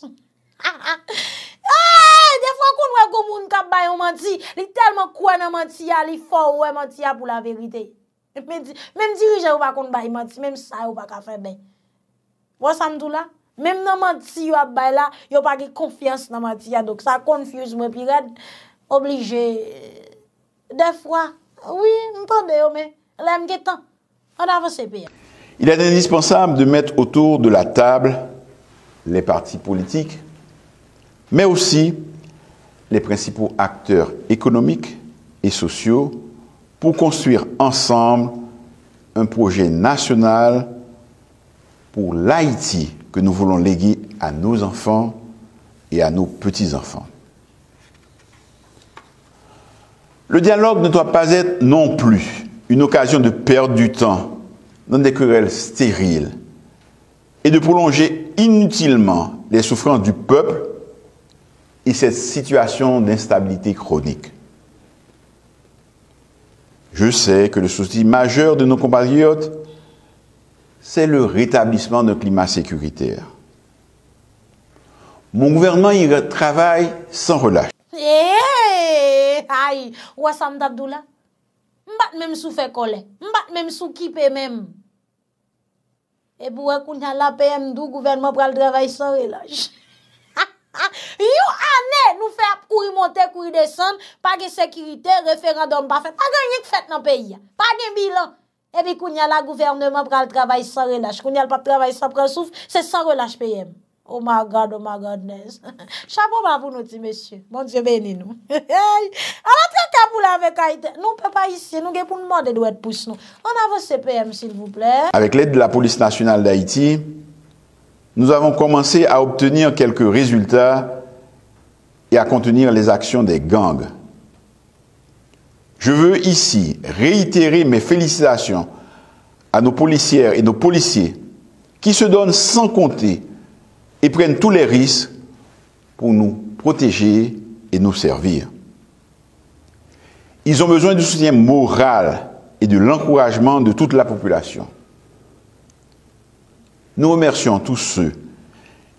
De fwa kon wè gomoun kap bayon manti, li telman kwen nan manti ya, li fò wè manti ya pou la verite. même dirigeant ou pas kon bay manti, mèm ou pas faire ça bay. ça samdou là même nan manti ou a bay la, yo pa ki confiance nan manti ya. donc ça confuse mwen pi red, euh, des fois oui, m'entendez mais mais me getan. on avanse pe bien. Il est indispensable de mettre autour de la table les partis politiques, mais aussi les principaux acteurs économiques et sociaux pour construire ensemble un projet national pour l'Haïti que nous voulons léguer à nos enfants et à nos petits-enfants. Le dialogue ne doit pas être non plus une occasion de perdre du temps dans des querelles stériles et de prolonger inutilement les souffrances du peuple et cette situation d'instabilité chronique. Je sais que le souci majeur de nos compatriotes, c'est le rétablissement d'un climat sécuritaire. Mon gouvernement y travaille sans relâche. Hey, eh, aïe, Wassam Dabdoula, m'bat même sous fait coller, m'bat même sous kipé même. Et pour la PM, le gouvernement pour le travail sans relâche. Yon anè nou fè ap kouri monte, kouri desan Pagè sekirite, referan don pa fè Pagè yon yik fèt nan peyi Pagè bilan Ebi koun yal la gouvernement pral travay san relaj Koun yal pap travay san prasouf Se san relaj peyèm Oh my god, oh my godness Chabou mwen avou nou ti, mèsyou Bon diyo, benin nou An apè kaboul avè kaitè Nou pè pa yisi, nou gè pou nou mwade dwe pous nou On avò se peyèm, s'il vous plè Avèk lèd de la polis nasyonal d'Haïti nous avons commencé à obtenir quelques résultats et à contenir les actions des gangs. Je veux ici réitérer mes félicitations à nos policières et nos policiers qui se donnent sans compter et prennent tous les risques pour nous protéger et nous servir. Ils ont besoin du soutien moral et de l'encouragement de toute la population. Nous remercions tous ceux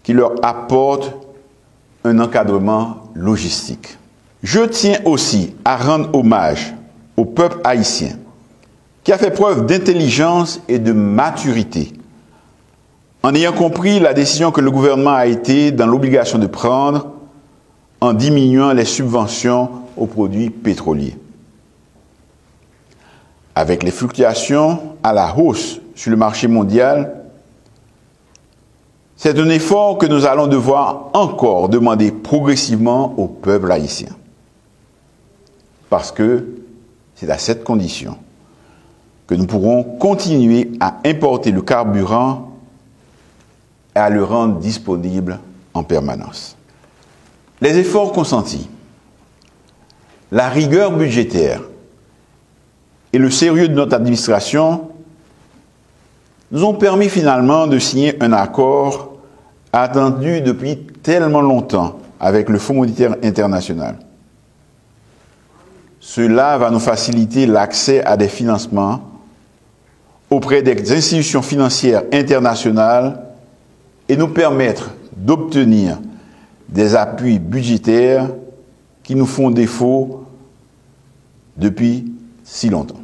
qui leur apportent un encadrement logistique. Je tiens aussi à rendre hommage au peuple haïtien qui a fait preuve d'intelligence et de maturité en ayant compris la décision que le gouvernement a été dans l'obligation de prendre en diminuant les subventions aux produits pétroliers. Avec les fluctuations à la hausse sur le marché mondial, c'est un effort que nous allons devoir encore demander progressivement au peuple haïtien. Parce que c'est à cette condition que nous pourrons continuer à importer le carburant et à le rendre disponible en permanence. Les efforts consentis, la rigueur budgétaire et le sérieux de notre administration nous ont permis finalement de signer un accord attendu depuis tellement longtemps avec le Fonds monétaire international. Cela va nous faciliter l'accès à des financements auprès des institutions financières internationales et nous permettre d'obtenir des appuis budgétaires qui nous font défaut depuis si longtemps.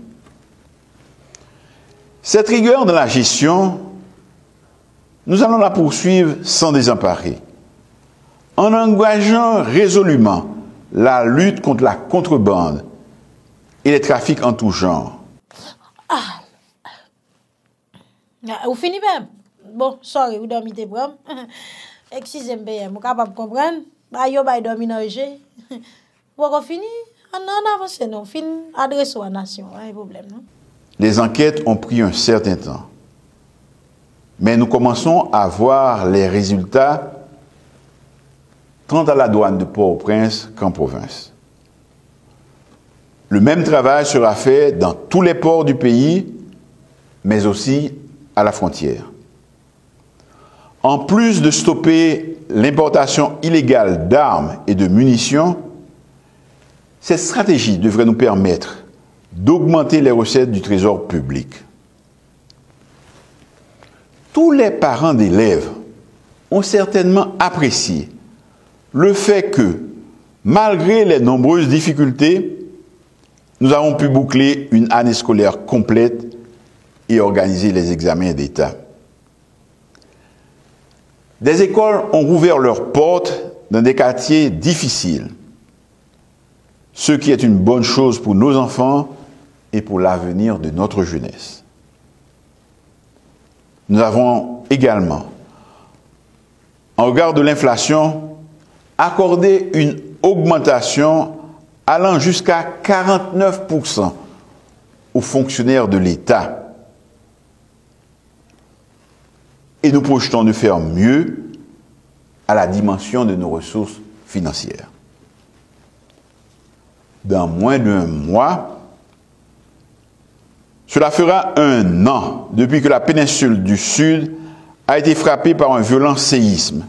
Cette rigueur de la gestion nous allons la poursuivre sans désemparer, en engageant résolument la lutte contre la contrebande et les trafics en tout genre. Ah. ah vous fini même. Bon, sorry, vous dormez des bras. Excusez-moi, vous capable de comprendre. Bah, yo, bah, dormi dans Vous fini? Ah, On avance, non. Fin, adresse à la nation. Hein, pas de problème, Les enquêtes ont pris un certain temps. Mais nous commençons à voir les résultats tant à la douane de Port-au-Prince qu'en province. Le même travail sera fait dans tous les ports du pays, mais aussi à la frontière. En plus de stopper l'importation illégale d'armes et de munitions, cette stratégie devrait nous permettre d'augmenter les recettes du trésor public tous les parents d'élèves ont certainement apprécié le fait que, malgré les nombreuses difficultés, nous avons pu boucler une année scolaire complète et organiser les examens d'État. Des écoles ont rouvert leurs portes dans des quartiers difficiles, ce qui est une bonne chose pour nos enfants et pour l'avenir de notre jeunesse. Nous avons également, en regard de l'inflation, accordé une augmentation allant jusqu'à 49% aux fonctionnaires de l'État. Et nous projetons de faire mieux à la dimension de nos ressources financières. Dans moins d'un mois, cela fera un an depuis que la péninsule du Sud a été frappée par un violent séisme.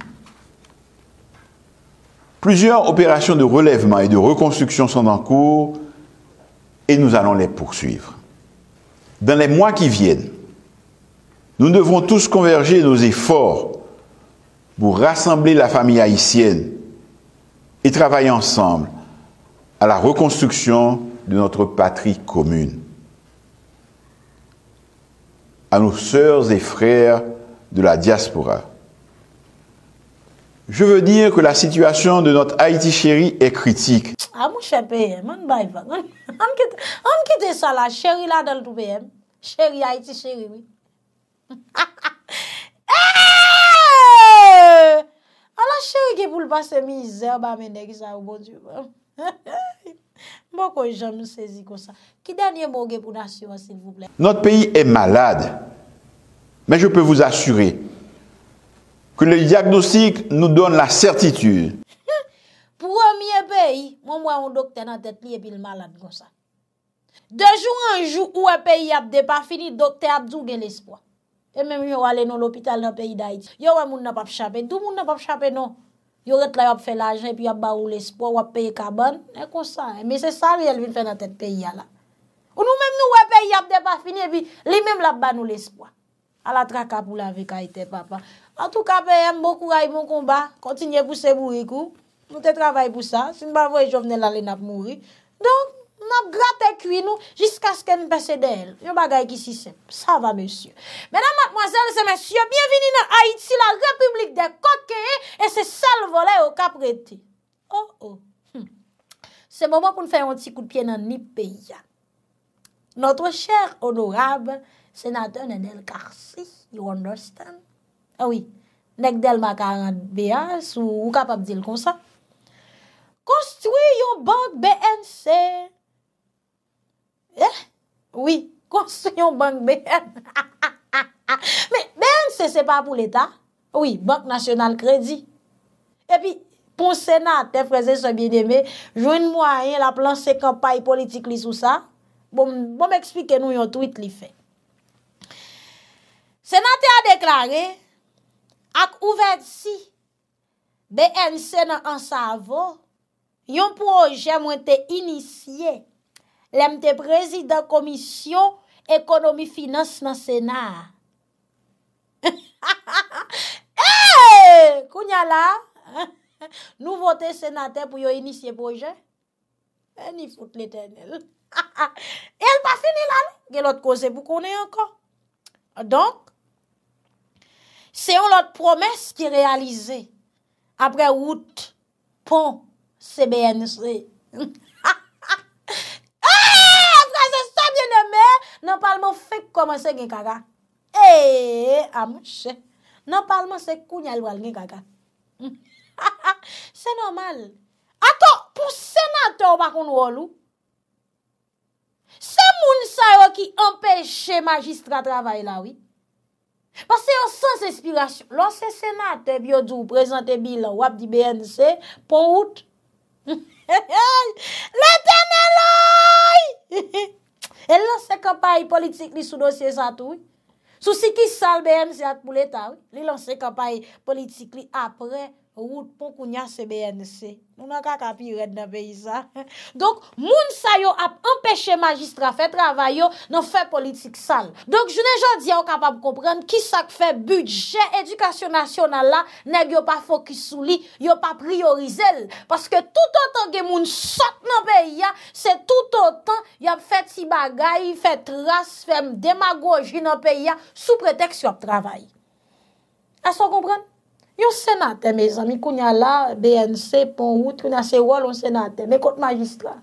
Plusieurs opérations de relèvement et de reconstruction sont en cours et nous allons les poursuivre. Dans les mois qui viennent, nous devons tous converger nos efforts pour rassembler la famille haïtienne et travailler ensemble à la reconstruction de notre patrie commune. a nou sœurs et frères de la diaspora. Je veux dire que la situation de notre Haïti chéri est critique. Ah, Mo kon jan nou sezi konsa. Ki danye mou gen pou nasyon se mou blè. Not peyi e malade. Men je pe vous assuré. Ke le diagnozik nou don la certitude. Po wè miye peyi, moun mwen an dokte nan tet liye pil malade konsa. Dejou anjou ou wè peyi ap depa fini, dokte ap zougen l'espoi. E men mwen wale nou l'opital nan peyi da iti. Yo wè moun nan pa pchapè, dou moun nan pa pchapè nou. yo ret la yo ap fe laje, pi yo ap ba ou l'espo, yo ap peye kaban, e konsan, me se sa li el vin fe nan tet peyi ala. Ou nou menm nou we peyi ap de pa finye, li menm la ban ou l'espo. A la traka pou la vi ka ite papa. An tou ka peye mbo kura yon konba, kontinye pou se mouri kou, nou te travaye pou sa, sin ba vwe jo vnen la li nap mouri. Donk, nan grape kwi nou jiska sken pesede el. Yon bagay ki sisem. Sa va, monsye. Menan, matmoazel, se monsye, bienvini nan Haiti, la Republik de Coquet, e se salvole ou kapreti. Oh, oh. Hm. Se mouman pou nou fè yon ti kout piè nan nip peya. Notre chère honorable senateur Nenel Karsi, you understand? Eh oui, Nenel Makarand Beas, ou kapap dil konsa. Konstouye yon bank BNC, Eh? Oui, konstruyon bank BN. Mais BNC, se se pa pou l'Etat. Oui, Banque Nationale Crédit. Et puis, pou Sénat, te freze, se bien-aimé, joun mwa yon, la planse, se kampaye politik li sou sa. Bon, bon m'eksplike nou yon tweet li fe. Sénat te a deklare ak ouvert si BNC nan ansa avon, yon proje mwen te inisye lèm te prezident komisyon ekonomi-finans nan senar. Ha ha ha ha! Hey! Kounya la! Nou vote senate pou yo inisye proje? E ni foute l'eternel. Ha ha ha! El pa finil al, gelot koze pou konen anka. Donk, se yo lot promes ki realize, apre out, pon, se bèn se. Ha ha ha! nan palman fek koman se gen kaka. Eee, eh, a ah, monshe, nan palman se kou nyalwal gen kaka. Ha hmm. ha, se nomal. Ato, pou senatè ou bakoun wou lou, se moun sa yo ki empèche magistra travay lawi. Basè yo sans espirasyon. Lò se senatè biyo djou prezante bil wap di BNC, pon wout. Le dene lòy! El lanse kampaye politik li sou dosye zato, sou si ki salben zyat mou leta, li lanse kampaye politik li apren. Rout pou kou nyase BNC. Moun an ka kapi red nan peyi sa. Donk, moun sa yo ap empeshe magistrafe travay yo nan fe politik sal. Donk, jounen jan di yo kapap komprenn ki sak fe budget edukasyon nasyonal la, neg yo pa fokus sou li, yo pa priorizel. Paske tout an tan gen moun sat nan peyi ya, se tout an tan yo ap fet si bagay, fet ras, fem demagoji nan peyi ya, sou preteks yo ap travay. Aso komprenn? Yon senate, me zami, kounya la, BNC, pon out, kouna se wol, yon senate, me kont magistra.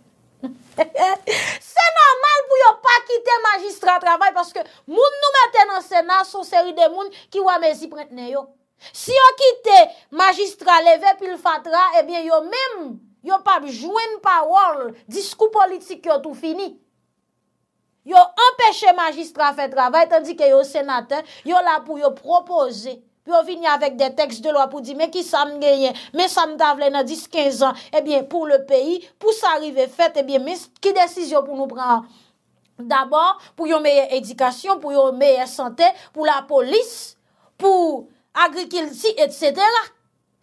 Se normal pou yon pa kite magistra travay, paske moun nou mette nan sena, son seri de moun ki wame si pretene yon. Si yon kite magistra leve, pi l fatra, ebyen eh yon mem, yon pa jwen par wol, diskou politik yon tou fini. Yon empèche magistra fè travay, tandi ki yon senate, yon la pou yon propose. Pyo vinye avèk de tekst de lwa pou di, men ki sa m genyen, men sa m davle nan 10-15 an, ebyen, eh pou le peyi, pou sa arrive fèt, ebyen, eh men ki desisyon pou nou pran? D'abord, pou yon meyè edikasyon, pou yon meyè sante, pou la polis, pou agri-kilti, etc.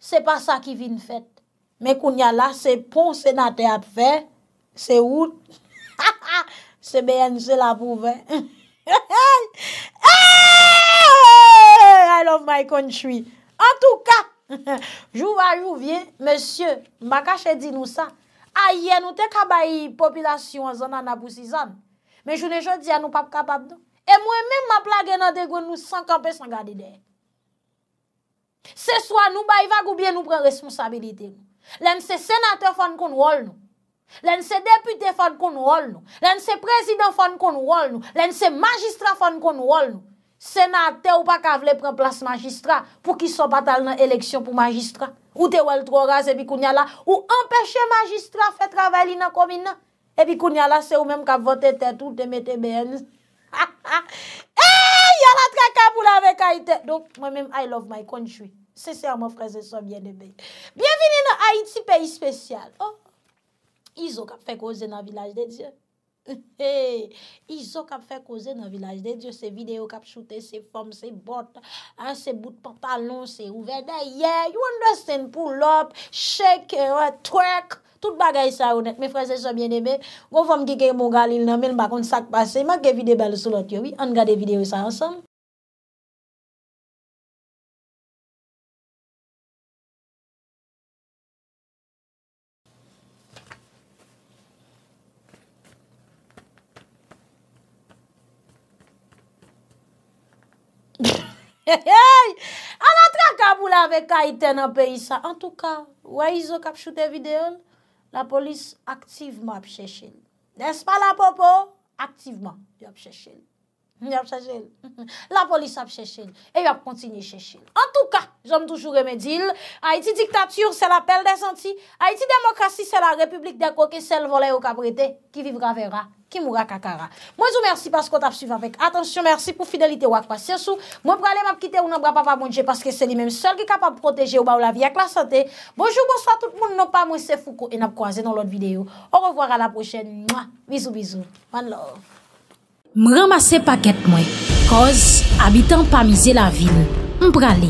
Se pa sa ki vin fèt. Men kounya la, se pon, se natè ap fè, se ou, se bènjè la pou vè. Ha ha ha! Ha ha ha! of my country. En touka, jou va jou vie, monsye, makache di nou sa, a ye nou te ka bayi popilasyon an zan an apousi zan, men jounen joun di an nou pap kapap do. Non. E mwen men ma plage nan de goun nou sankan pesan gadi de. Se swa nou bayi va goubyen nou pren responsabilite. Len se senate fan kon wol nou. Len se depute fan kon wol nou. Len se prezident fan kon wol nou. Len se magistra fan kon wol nou. Senate ou pa ka vle pren plas magistra pou ki so batal nan eleksyon pou magistra. Ou te wèl tro raz ebi kunyala ou empèche magistra fè travèli nan komi nan. Ebi kunyala se ou mèm ka vote tèt ou te mette mèn. Eyyy, yalatre kabou la vek a itè. Donk, mè mèm I love my country. Sese a mèm freze son mèm de bèy. Bienveni nan Haiti, peyi spesyal. Oh, izo ka fek ozen nan vilaj de diè. Iso kap fe koze nan vilaj de Diyo se videyo kap chute se fom se bot Se bout pantalon se ouve de Yeah you understand Pull up, shake, uh, twerk Tout bagay sa ou net Me frese so bien ebe Gou fom kike mongal il nan men bakon sak pase Ma ge videyo balo sou lot yo An gade videyo sa ansan He he he. An an tra kabou la ve ka iten an peyi sa. En tou ka. Wè yi zo kap choute videon. La polis aktiveman ap chèche. Nèspal apopo? Aktiveman yop chèche. Yop chèche. La polis ap chèche. E yop kontini chèche. En tou ka. Jom toujou remedil Haiti diktatour, se la pel de zanti Haiti demokrasi, se la republik de koke Sel volay ou kabrete, ki vivra vera Ki moura kakara Mwen jou mersi paskot ap suv avek Atensyon mersi pou fidelite wakwa Mwen prale m ap kite ou nan bra pa pa mounje Paske se li menm sol ki kapab proteje ou ba ou la non vi ak la sante Bonjou, bonso a tout moun Non pa mwen se fouko en ap kwaze nan lot videyo Ou revoar a la prochen Mwen ramase paket mwen Koz, abitan pa mize la vil Mprale